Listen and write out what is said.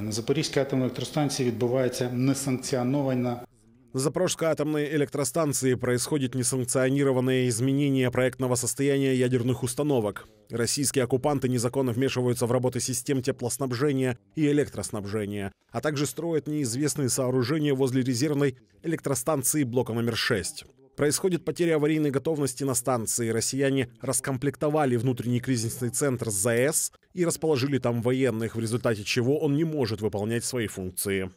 На Запорізькій атомній електростанції відбувається несанкціонована На Запорожской атомной электростанции происходит несанкционированное изменение проектного состояния ядерных установок. Российские оккупанты незаконно вмешиваются в работы систем теплоснабжения и электроснабжения, а также строят неизвестные сооружения возле резервной электростанции блока номер 6. Происходит потеря аварийной готовности на станции. Россияне раскомплектовали внутренний кризисный центр ЗАЭС и расположили там военных, в результате чего он не может выполнять свои функции.